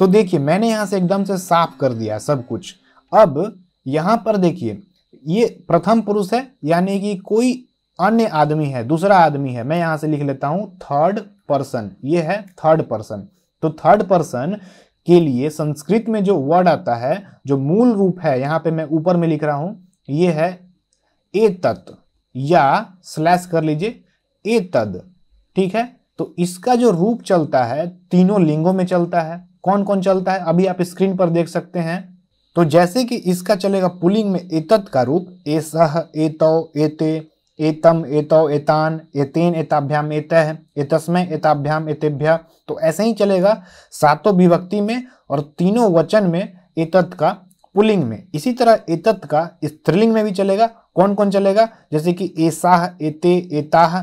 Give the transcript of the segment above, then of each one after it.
तो देखिए मैंने यहाँ से एकदम से साफ कर दिया सब कुछ अब यहाँ पर देखिए ये प्रथम पुरुष है यानी कि कोई अन्य आदमी है दूसरा आदमी है मैं यहाँ से लिख लेता हूँ थर्ड पर्सन ये है थर्ड पर्सन तो थर्ड पर्सन के लिए संस्कृत में जो वर्ड आता है जो मूल रूप है यहाँ पे मैं ऊपर में लिख रहा हूँ ये है ए तत् या स्लैश कर लीजिए ए तद ठीक है तो इसका जो रूप चलता है तीनों लिंगों में चलता है कौन कौन चलता है अभी आप स्क्रीन पर देख सकते हैं तो जैसे कि इसका चलेगा पुलिंग में एतत का रूप ए सह एतौ एते एतम एतौ एतान एतेन एताभ्याम एत एतस्मय एताभ्याम एतेभ्य तो ऐसे ही चलेगा सातों विभक्ति में और तीनों वचन में एतत का पुलिंग में इसी तरह एतत का स्त्रीलिंग में भी चलेगा कौन कौन चलेगा जैसे कि एसाह एते एताह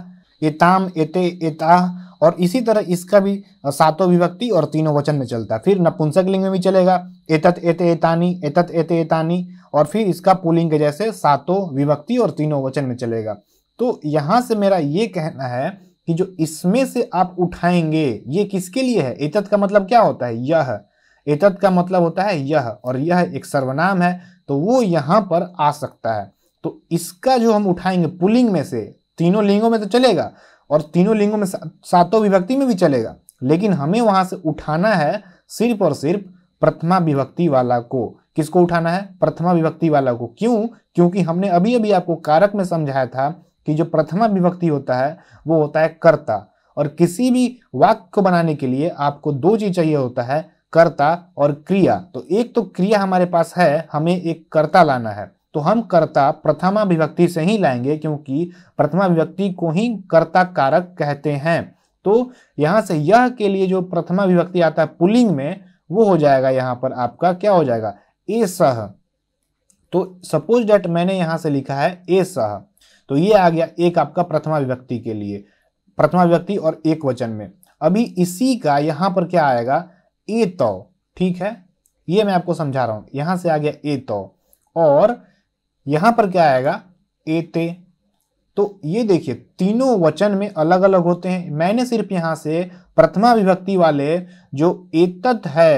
एताम एते एताह और इसी तरह इसका भी सातों विभक्ति और तीनों वचन में चलता है फिर नपुंसक लिंग में भी चलेगा एतत एत एतानी एतत एत एतानी और फिर इसका पुलिंग के जैसे सातों विभक्ति और तीनों वचन में चलेगा तो यहाँ से मेरा ये कहना है कि जो इसमें से आप उठाएंगे ये किसके लिए है एतत का मतलब क्या होता है यह एतत का मतलब होता है यह और यह एक सर्वनाम है तो वो यहाँ पर आ सकता है तो इसका जो हम उठाएंगे पुलिंग में से तीनों लिंगों में तो चलेगा और तीनों लिंगों में सातों विभक्ति में भी चलेगा लेकिन हमें वहां से उठाना है सिर्फ और सिर्फ प्रथमा विभक्ति वाला को किसको उठाना है प्रथमा विभक्ति वाला को क्यों क्योंकि हमने अभी अभी आपको कारक में समझाया था कि जो प्रथमा विभक्ति होता है वो होता है कर्ता और किसी भी वाक्य को बनाने के लिए आपको दो चीज चाहिए होता है कर्ता और क्रिया तो एक तो क्रिया हमारे पास है हमें एक कर्ता लाना है तो हम कर्ता प्रथमा विभक्ति से ही लाएंगे क्योंकि प्रथमा विभक्ति को ही कर्ता कारक कहते हैं तो यहां से यह के लिए जो प्रथमा विभक्ति आता है पुलिंग में वो हो जाएगा यहाँ पर आपका क्या हो जाएगा ए सह तो सपोज डेट मैंने यहां से लिखा है ए सह तो ये आ गया एक आपका प्रथमा विभक्ति के लिए प्रथमा विभक्ति और एक वचन में अभी इसी का यहां पर क्या आएगा ए तो ठीक है ये मैं आपको समझा रहा हूं यहां से आ गया ए तो और यहाँ पर क्या आएगा एते तो ये देखिए तीनों वचन में अलग अलग होते हैं मैंने सिर्फ यहां से प्रथमा विभक्ति वाले जो एतत है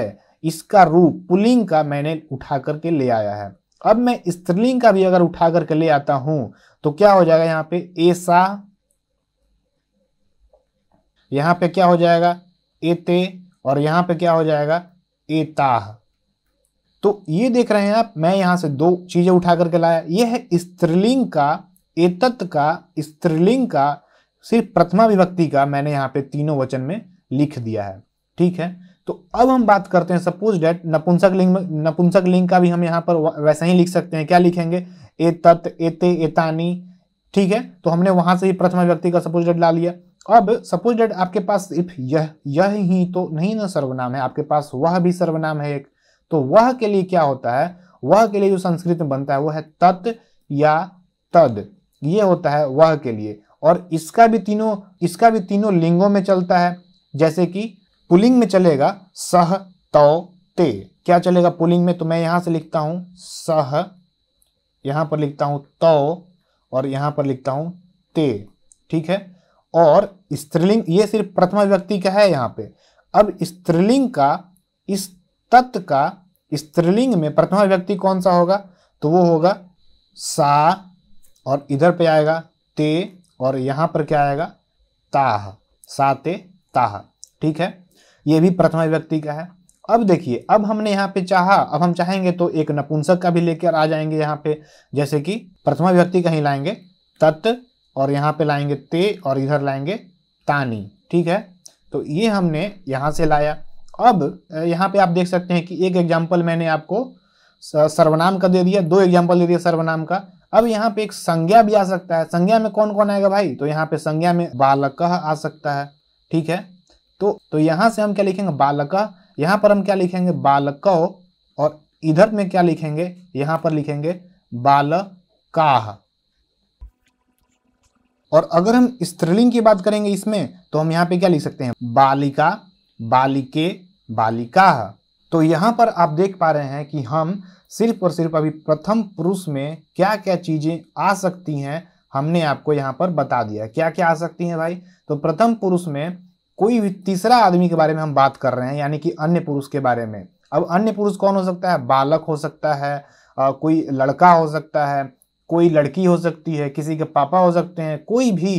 इसका रूप पुलिंग का मैंने उठा करके ले आया है अब मैं स्त्रीलिंग का भी अगर उठा करके ले आता हूं तो क्या हो जाएगा यहाँ पे एसा यहाँ पे क्या हो जाएगा एते और यहां पे क्या हो जाएगा एताह तो ये देख रहे हैं आप मैं यहाँ से दो चीज़ें उठा करके लाया ये है स्त्रीलिंग का एतत् का स्त्रीलिंग का सिर्फ प्रथमा विभक्ति का मैंने यहाँ पे तीनों वचन में लिख दिया है ठीक है तो अब हम बात करते हैं सपोज डेट नपुंसक लिंग नपुंसक लिंग का भी हम यहाँ पर वैसे ही लिख सकते हैं क्या लिखेंगे ए तत् एते एतानी ठीक है तो हमने वहां से ही प्रथमा विभक्ति का सपोज डेट ला लिया अब सपोज डेट आपके पास इफ यह यह ही तो नहीं ना सर्वनाम है आपके पास वह भी सर्वनाम है एक तो वह के लिए क्या होता है वह के लिए जो संस्कृत में बनता है वह है तत् या तद ये होता है वह के लिए और इसका भी तीनों इसका भी तीनों लिंगों में चलता है जैसे कि पुलिंग में चलेगा सह तौ ते क्या चलेगा पुलिंग में तो मैं यहां से लिखता हूं सह यहां पर लिखता हूं तौ और यहां पर लिखता हूं ते ठीक है और स्त्रीलिंग ये सिर्फ प्रथमा व्यक्ति का है यहां पे अब स्त्रीलिंग का इस तत् का स्त्रीलिंग में प्रथमा व्यक्ति कौन सा होगा तो वो होगा सा और इधर पे आएगा ते और यहाँ पर क्या आएगा ताह सा ते ताह ठीक है ये भी प्रथमा व्यक्ति का है अब देखिए अब हमने यहाँ पे चाहा अब हम चाहेंगे तो एक नपुंसक का भी लेकर आ जाएंगे यहाँ पे जैसे कि प्रथमा व्यक्ति कहीं लाएंगे तत् और यहाँ पे लाएंगे ते और इधर लाएंगे तानी ठीक है तो ये हमने यहाँ से लाया अब यहाँ पे आप देख सकते हैं कि एक एग्जाम्पल मैंने आपको सर्वनाम का दे दिया दो एग्जाम्पल दे दिया सर्वनाम का अब यहाँ पे एक संज्ञा भी आ सकता है संज्ञा में कौन कौन आएगा भाई तो यहाँ पे संज्ञा में बालक आ सकता है ठीक है तो तो यहाँ से हम क्या लिखेंगे बालक यहाँ पर हम क्या लिखेंगे बालक और इधर में क्या लिखेंगे यहाँ पर लिखेंगे बालकाह और अगर हम स्त्रीलिंग की बात करेंगे इसमें तो हम यहाँ पे क्या लिख सकते हैं बालिका बालिके बालिका तो यहाँ पर आप देख पा रहे हैं कि हम सिर्फ और सिर्फ अभी प्रथम पुरुष में क्या क्या चीज़ें आ सकती हैं हमने आपको यहाँ पर बता दिया क्या क्या आ सकती हैं भाई तो प्रथम पुरुष में कोई भी तीसरा आदमी के बारे में हम बात कर रहे हैं यानी कि अन्य पुरुष के बारे में अब अन्य पुरुष कौन हो सकता है बालक हो सकता है कोई लड़का हो सकता है कोई लड़की हो सकती है किसी के पापा हो सकते हैं कोई भी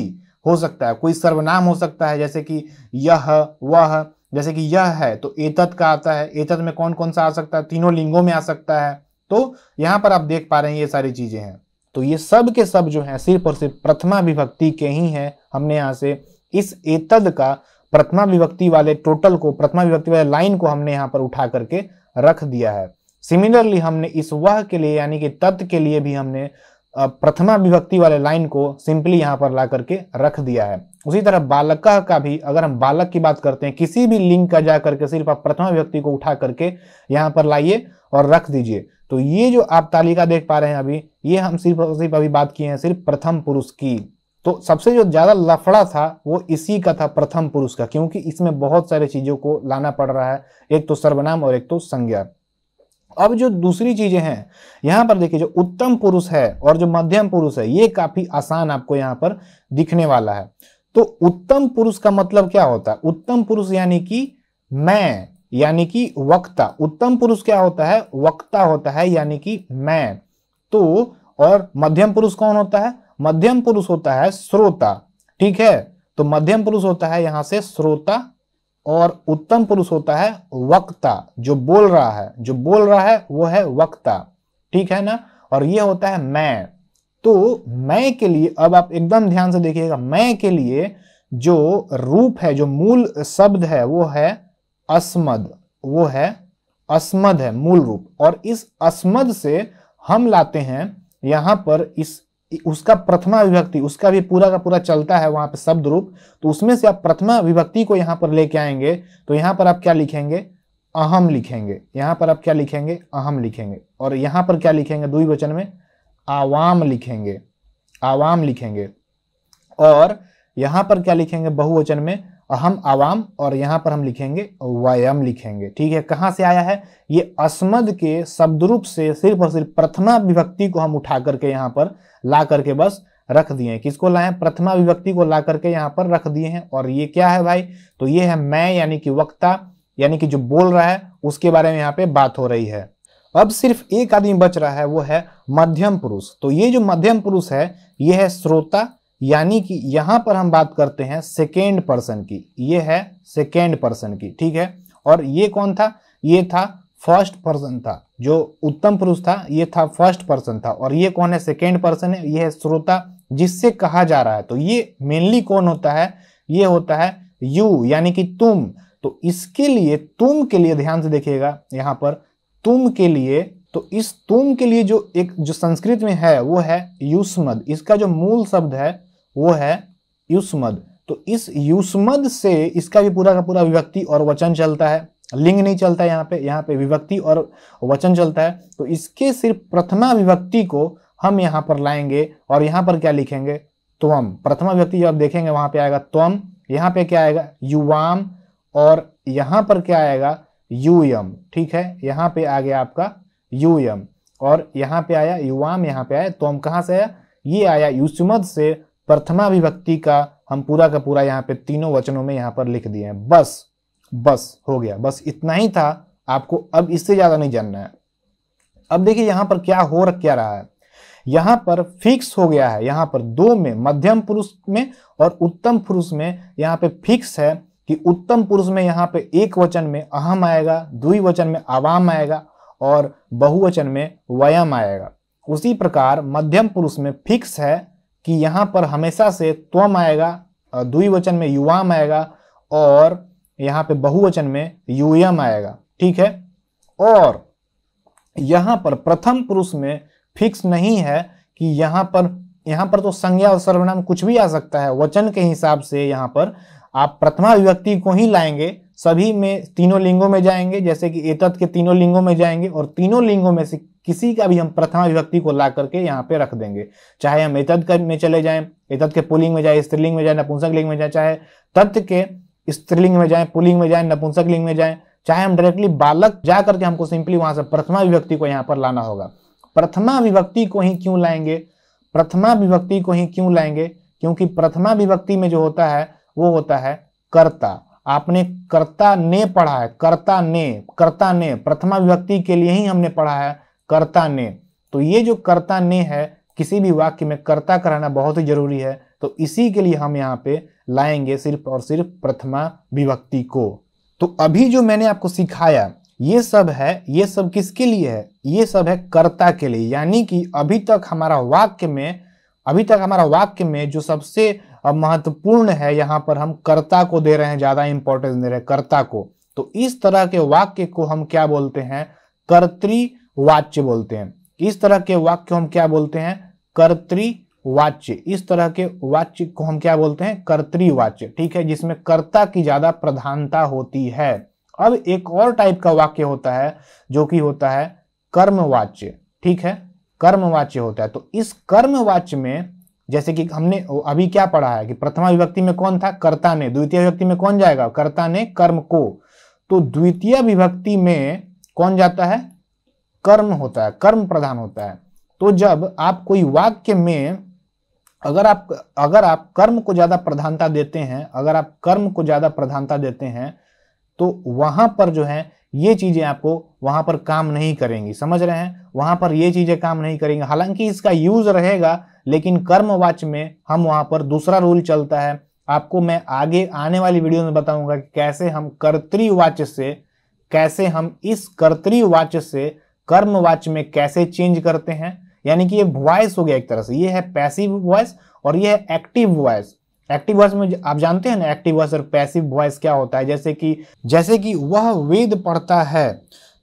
हो सकता है कोई सर्वनाम हो सकता है जैसे कि यह वह जैसे कि यह है तो एतत का आता है एतत में कौन कौन सा आ सकता है तीनों लिंगों में आ सकता है तो यहाँ पर आप देख पा रहे हैं ये सारी चीजें हैं तो ये सब के सब जो है सिर्फ और सिर्फ प्रथमा विभक्ति के ही हैं हमने यहाँ से इस एतद का प्रथमा विभक्ति वाले टोटल को प्रथमा विभक्ति वाले लाइन को हमने यहाँ पर उठा करके रख दिया है सिमिलरली हमने इस वह के लिए यानी कि तत् के लिए भी हमने प्रथमा विभक्ति वाले लाइन को सिंपली यहाँ पर ला करके रख दिया है उसी तरह बालक का भी अगर हम बालक की बात करते हैं किसी भी लिंग का जा करके सिर्फ आप प्रथमा विभक्ति को उठा करके यहाँ पर लाइए और रख दीजिए तो ये जो आप तालिका देख पा रहे हैं अभी ये हम सिर्फ सिर्फ अभी बात किए हैं सिर्फ प्रथम पुरुष की तो सबसे जो ज़्यादा लफड़ा था वो इसी का था प्रथम पुरुष का क्योंकि इसमें बहुत सारे चीज़ों को लाना पड़ रहा है एक तो सर्वनाम और एक तो संज्ञा अब जो दूसरी चीजें हैं यहां पर देखिए जो उत्तम पुरुष है और जो मध्यम पुरुष है ये काफी आसान आपको यहां पर दिखने वाला है तो उत्तम पुरुष का मतलब क्या होता है उत्तम पुरुष यानी कि मैं यानी कि वक्ता उत्तम पुरुष क्या होता है वक्ता होता है यानी कि मैं तो और मध्यम पुरुष कौन होता है मध्यम पुरुष होता है श्रोता ठीक है तो मध्यम पुरुष होता है यहां से श्रोता और उत्तम पुरुष होता है वक्ता जो बोल रहा है जो बोल रहा है वो है वक्ता ठीक है ना और ये होता है मैं तो मैं के लिए अब आप एकदम ध्यान से देखिएगा मैं के लिए जो रूप है जो मूल शब्द है वो है अस्मद वो है अस्मद है मूल रूप और इस अस्मद से हम लाते हैं यहां पर इस उसका प्रथमा विभक्ति उसका भी पूरा का पूरा चलता है वहां पर शब्द रूप तो उसमें से आप प्रथमा विभक्ति को यहां पर लेके आएंगे तो यहां पर आप क्या लिखेंगे अहम लिखेंगे यहां पर आप क्या लिखेंगे अहम लिखेंगे और यहां पर क्या लिखेंगे दुई वचन में आवाम लिखेंगे आवाम लिखेंगे और यहां पर क्या लिखेंगे बहुवचन में और हम आवाम और यहाँ पर हम लिखेंगे वयम लिखेंगे ठीक है कहां से आया है ये असमद के शब्द रूप से सिर्फ और सिर्फ प्रथमा विभक्ति को हम उठा करके यहाँ पर ला करके बस रख दिए हैं किसको लाए प्रथमा विभक्ति को ला करके यहाँ पर रख दिए हैं और ये क्या है भाई तो ये है मैं यानी कि वक्ता यानी कि जो बोल रहा है उसके बारे में यहाँ पे बात हो रही है अब सिर्फ एक आदमी बच रहा है वो है मध्यम पुरुष तो ये जो मध्यम पुरुष है ये है श्रोता यानी कि यहां पर हम बात करते हैं सेकेंड पर्सन की ये है सेकेंड पर्सन की ठीक है और ये कौन था ये था फर्स्ट पर्सन था जो उत्तम पुरुष था ये था फर्स्ट पर्सन था और ये कौन है सेकेंड पर्सन है ये है श्रोता जिससे कहा जा रहा है तो ये मेनली कौन होता है ये होता है यू यानी कि तुम तो इसके लिए तुम के लिए ध्यान से देखिएगा यहां पर तुम के लिए तो इस तुम के लिए जो एक जो संस्कृत में है वो है युष्मद इसका जो मूल शब्द है वो है युष्मद तो इस युष्मद से इसका भी पूरा का पूरा विभक्ति और वचन चलता है लिंग नहीं चलता है यहाँ पे यहाँ पे विभक्ति और वचन चलता है तो इसके सिर्फ प्रथमा विभक्ति को हम यहाँ पर लाएंगे और यहाँ पर क्या लिखेंगे त्वम प्रथमा विभक्ति जब आप देखेंगे वहां पे आएगा त्वम यहाँ पे क्या आएगा युवाम और यहाँ पर क्या आएगा यूयम ठीक है यहाँ पे आ गया आपका यूयम और यहाँ पे आया युवाम यहाँ पे आया त्वम कहाँ से आया ये आया युष्मद से प्रथमा विभक्ति का हम पूरा का पूरा यहाँ पे तीनों वचनों में यहाँ पर लिख दिए हैं बस बस हो गया बस इतना ही था आपको अब इससे ज्यादा नहीं जानना है अब देखिए यहाँ पर क्या हो क्या रहा है यहाँ पर फिक्स हो गया है यहाँ पर दो में मध्यम पुरुष में और उत्तम पुरुष में यहाँ पे फिक्स है कि उत्तम पुरुष में यहाँ पे एक वचन में अहम आएगा दुई वचन में आवाम आएगा और बहुवचन में वयम आएगा उसी प्रकार मध्यम पुरुष में फिक्स है कि यहाँ पर हमेशा से त्वम आएगा द्विवचन में युवाम आएगा और यहाँ पे बहुवचन में यूयम आएगा ठीक है और यहाँ पर प्रथम पुरुष में फिक्स नहीं है कि यहाँ पर यहाँ पर तो संज्ञा और सर्वनाम कुछ भी आ सकता है वचन के हिसाब से यहाँ पर आप प्रथमा विभक्ति को ही लाएंगे सभी में तीनों लिंगों में जाएंगे जैसे कि एतत के तीनों लिंगों में जाएंगे और तीनों लिंगों में से किसी का भी हम प्रथमा विभक्ति को ला करके यहाँ पे रख देंगे चाहे हम एतत में चले जाएं एतत के पुलिंग में जाए स्त्रीलिंग में जाए नपुंसक लिंग में जाए चाहे तत्व के स्त्रीलिंग में जाए पुलिंग में जाए नपुंसक लिंग में जाए चाहे हम डायरेक्टली बालक जा करके हमको सिंपली वहां से प्रथमा विभक्ति को यहाँ पर लाना होगा प्रथमा विभक्ति को ही क्यों लाएंगे प्रथमा विभक्ति को ही क्यों लाएंगे क्योंकि प्रथमा विभक्ति में जो होता है वो होता है कर्ता आपने कर्ता ने पढ़ा है कर्ता ने कर्ता ने प्रथमा विभक्ति के लिए ही हमने पढ़ा है कर्ता ने तो ये जो कर्ता ने है किसी भी वाक्य में कर्ता कराना बहुत ही जरूरी है तो इसी के लिए हम यहाँ पे लाएंगे सिर्फ और सिर्फ प्रथमा विभक्ति को तो अभी जो मैंने आपको सिखाया ये सब है ये सब किसके लिए है ये सब है कर्ता के लिए यानी कि अभी तक हमारा वाक्य में अभी तक हमारा वाक्य में जो सबसे अब महत्वपूर्ण है यहां पर हम कर्ता को दे रहे हैं ज्यादा इंपॉर्टेंस दे रहे हैं कर्ता को तो इस तरह के वाक्य को हम क्या बोलते हैं कर्तृवाच्य बोलते हैं इस तरह के वाक्य हम क्या बोलते हैं कर्तृवाच्य इस तरह के वाच्य को हम क्या बोलते हैं कर्तृवाच्य ठीक है जिसमें कर्ता की ज्यादा प्रधानता होती है अब एक और टाइप का वाक्य होता है जो कि होता है कर्मवाच्य ठीक है कर्मवाच्य होता है तो इस कर्मवाच्य में जैसे कि हमने अभी क्या पढ़ा है कि प्रथमा विभक्ति में कौन था कर्ता ने द्वितीय विभक्ति में कौन जाएगा कर्ता ने कर्म को तो द्वितीय विभक्ति में कौन जाता है कर्म होता है कर्म प्रधान होता है तो जब आप कोई वाक्य में अगर आप अगर आप कर्म को ज़्यादा प्रधानता देते हैं अगर आप कर्म को ज़्यादा प्रधानता देते हैं तो वहां पर जो है ये चीजें आपको वहां पर काम नहीं करेंगी समझ रहे हैं वहां पर ये चीजें काम नहीं करेंगी हालांकि इसका यूज रहेगा लेकिन कर्म वाच में हम वहां पर दूसरा रूल चलता है आपको मैं आगे आने वाली वीडियो में बताऊंगा कि कैसे हम कर्तवाच से कैसे हम इस कर्तवाच से कर्म वाच में कैसे चेंज करते हैं यानी कि ये वॉयस हो गया एक तरह से ये है पैसिव वॉयस और ये है एक्टिव वॉयस एक्टिव वॉइस में आप जानते हैं ना एक्टिव वॉइस और पैसिव वॉइस क्या होता है जैसे कि जैसे कि वह वेद पढ़ता है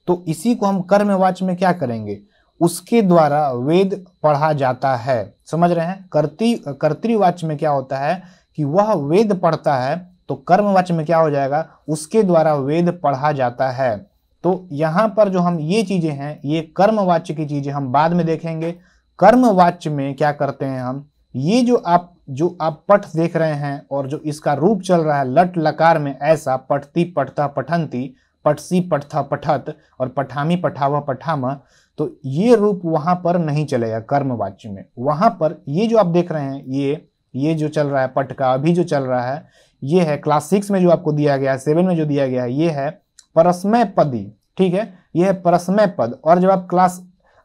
तो इसी को हम कर्म वाच में क्या करेंगे उसके द्वारा वेद पढ़ा जाता है समझ रहे हैं कर्ती कर्तृवाच में क्या होता है कि वह वेद पढ़ता है तो कर्मवाच में क्या हो जाएगा उसके द्वारा वेद पढ़ा जाता है तो यहां पर जो हम ये चीज़ें हैं ये कर्मवाच्य की चीज़ें हम बाद में देखेंगे कर्मवाच्य में क्या करते हैं हम ये जो आप जो आप पठ देख रहे हैं और जो इसका रूप चल रहा है लट लकार में ऐसा पठती पठता पठंती पटसी पठथा पठत और पठामी पठावा पठामा तो ये रूप वहां पर नहीं चलेगा कर्मवाच्य में वहां पर ये जो आप देख रहे हैं ये ये जो चल रहा है पट का अभी जो चल रहा है ये है क्लास सिक्स में जो आपको दिया गया है सेवन में जो दिया गया है ये है परस्मय पदी ठीक है ये है परस्मय पद और जब आप क्लास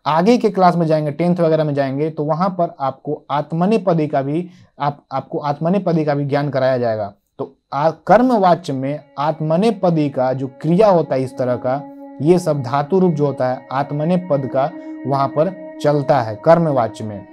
आगे के क्लास में जाएंगे टेंथ वगैरह में जाएंगे तो वहां पर आपको पदी का भी आप आपको पदी का भी ज्ञान कराया जाएगा तो कर्मवाच्य में आत्मने पदी का जो क्रिया होता है इस तरह का ये सब धातु रूप जो होता है पद का वहां पर चलता है कर्मवाच्य में